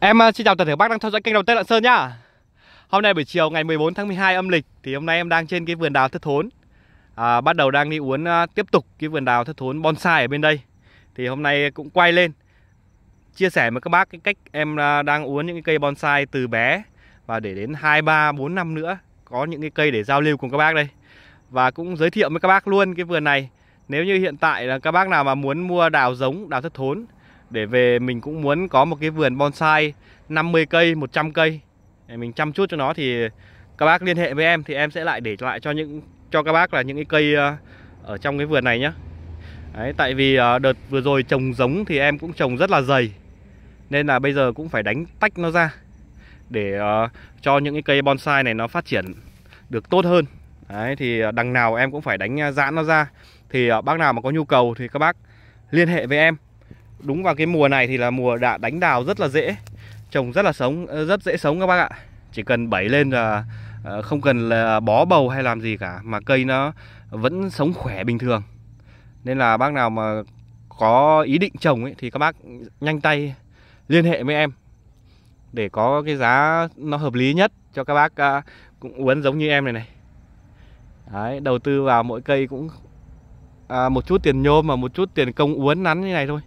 Em ờ, xin chào toàn thể bác đang theo dõi kênh đầu Tết Lạng Sơn nhá. Hôm nay buổi chiều ngày 14 tháng 12 âm lịch thì hôm nay em đang trên cái vườn đào thất thốn. À, bắt đầu đang đi uốn ờ, tiếp tục cái vườn đào thất thốn bonsai ở bên đây. Thì hôm nay cũng quay lên chia sẻ với các bác cái cách em ờ, đang uốn những cái cây bonsai từ bé và để đến 2 3 4 năm nữa có những cái cây để giao lưu cùng các bác đây. Và cũng giới thiệu với các bác luôn cái vườn này. Nếu như hiện tại là các bác nào mà muốn mua đào giống, đào thất thốn để về mình cũng muốn có một cái vườn bonsai 50 cây 100 cây để mình chăm chút cho nó thì các bác liên hệ với em thì em sẽ lại để lại cho những cho các bác là những cái cây ờ, ở trong cái vườn này nhá Đấy, tại vì ờ, đợt vừa rồi trồng giống thì em cũng trồng rất là dày nên là bây giờ cũng phải đánh tách nó ra để ờ, cho những cái cây bonsai này nó phát triển được tốt hơn Đấy, thì đằng nào em cũng phải đánh giãn nó ra thì bác nào mà có nhu cầu thì các bác liên hệ với em Đúng vào cái mùa này thì là mùa đã đánh đào rất là dễ Trồng rất là sống ờ, rất dễ sống các bác ạ Chỉ cần bẩy lên là ờ, không cần là bó bầu hay làm gì cả Mà cây nó vẫn sống khỏe bình thường Nên là bác nào mà có ý định trồng ấy, thì các bác nhanh tay liên hệ với em Để có cái giá nó hợp lý nhất cho các bác à, cũng uốn giống như em này này Đấy, đầu tư vào mỗi cây cũng à, một chút tiền nhôm và một chút tiền công uốn nắn như này thôi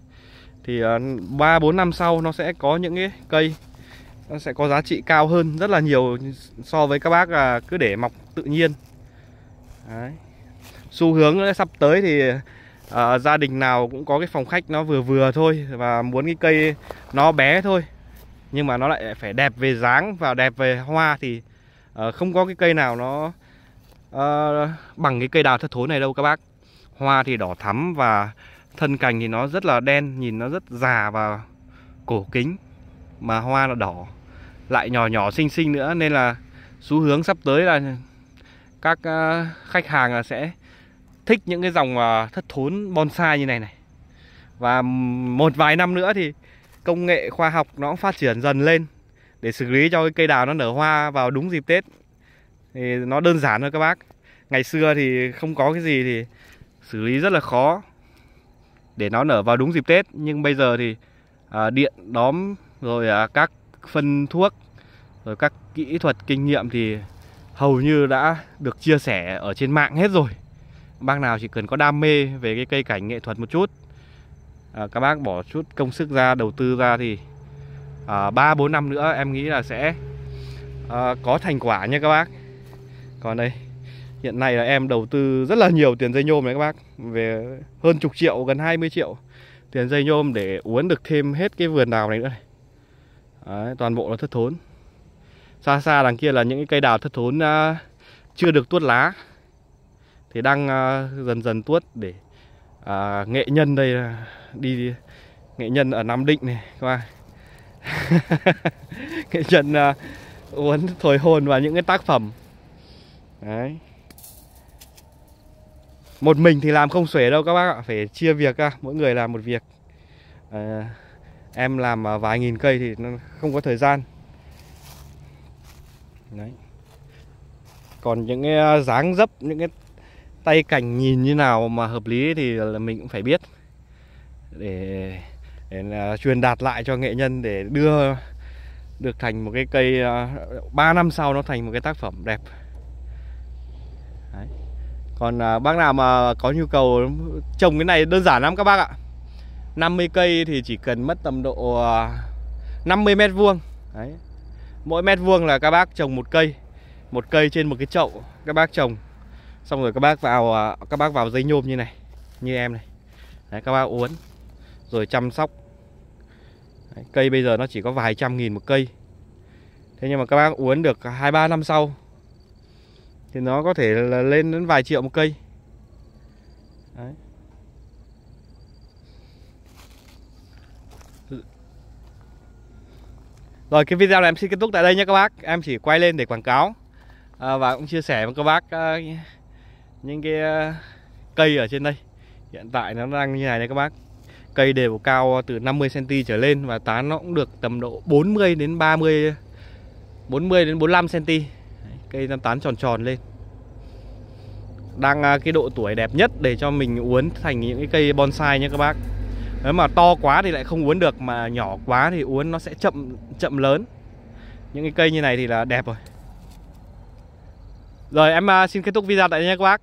thì ờ, ba bốn năm sau nó sẽ có những cái cây nó sẽ có giá trị cao hơn rất là nhiều so với các bác là cứ để mọc tự nhiên Đấy. xu hướng sắp tới thì à, gia đình nào cũng có cái phòng khách nó vừa vừa thôi và muốn cái cây nó bé thôi nhưng mà nó lại phải đẹp về dáng và đẹp về hoa thì à, không có cái cây nào nó à, bằng cái cây đào thất thối này đâu các bác Hoa thì đỏ thắm và thân cành thì nó rất là đen, nhìn nó rất già và cổ kính. Mà hoa là đỏ, lại nhỏ nhỏ xinh xinh nữa nên là xu hướng sắp tới là các à, khách hàng là sẽ thích những cái dòng à, thất thốn bonsai như này này. Và một vài năm nữa thì công nghệ khoa học nó cũng phát triển dần lên để xử lý cho cái cây đào nó nở hoa vào đúng dịp Tết thì nó đơn giản thôi các bác ngày xưa thì không có cái gì thì xử lý rất là khó để nó nở vào đúng dịp Tết nhưng bây giờ thì à, điện đóm rồi à, các phân thuốc rồi các kỹ thuật kinh nghiệm thì hầu như đã được chia sẻ ở trên mạng hết rồi bác nào chỉ cần có đam mê về cái cây cảnh nghệ thuật một chút à, các bác bỏ chút công sức ra đầu tư ra thì à, ba à, bốn năm nữa em nghĩ là sẽ à, có thành quả nha các bác còn đây Hiện nay là em đầu tư rất là nhiều tiền dây nhôm đấy các bác Về hơn chục triệu, gần 20 triệu Tiền dây nhôm để uốn được thêm hết cái vườn đào này nữa này đấy, Toàn bộ là thất thốn Xa xa đằng kia là những cái cây đào thất thốn uh, chưa được tuốt lá Thì đang uh, dần dần tuốt để uh, nghệ nhân đây uh, đi, đi Nghệ nhân ở Nam Định này các bác Nghệ nhân uh, uốn thổi hồn vào những cái tác phẩm Đấy một mình thì làm không xuể đâu các bác ạ Phải chia việc ra Mỗi người làm một việc à, Em làm à, vài nghìn cây thì nó không có thời gian Đấy Còn những cái à, dáng dấp Những cái tay cành nhìn như nào mà hợp lý Thì là mình cũng phải biết Để, để à, truyền đạt lại cho nghệ nhân Để đưa được thành một cái cây 3 năm sau nó thành một cái tác phẩm đẹp còn à, bác nào mà có nhu cầu trồng cái này đơn giản lắm các bác ạ 50 cây thì chỉ cần mất tầm độ 50 à, mét vuông đấy mỗi mét vuông là các bác trồng một cây một cây trên một cái chậu các bác trồng xong rồi các bác vào à, các bác vào dây nhôm như này như em này đấy, các bác uốn rồi chăm sóc đấy, cây bây giờ nó chỉ có vài trăm nghìn một cây thế nhưng mà các bác uốn được hai ba năm sau thì nó có thể là lên đến vài triệu một cây Đấy. Rồi cái video này em xin kết thúc tại đây nhé các bác Em chỉ quay lên để quảng cáo à, Và cũng chia sẻ với các bác à, Những cái à, cây ở trên đây Hiện tại nó đang như này này các bác Cây đều cao từ 50cm trở lên Và tán nó cũng được tầm độ 40 đến 30 40 đến 45cm Cây tam tán tròn tròn lên Đang à, cái độ tuổi đẹp nhất để cho mình uốn thành những cái cây bonsai nhé các bác Nếu mà to quá thì lại không uốn được Mà nhỏ quá thì uốn nó sẽ chậm chậm lớn Những cái cây như này thì là đẹp rồi Rồi em à, xin kết thúc video tại đây nhé các bác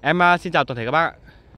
Em à, xin chào toàn thể các bác ạ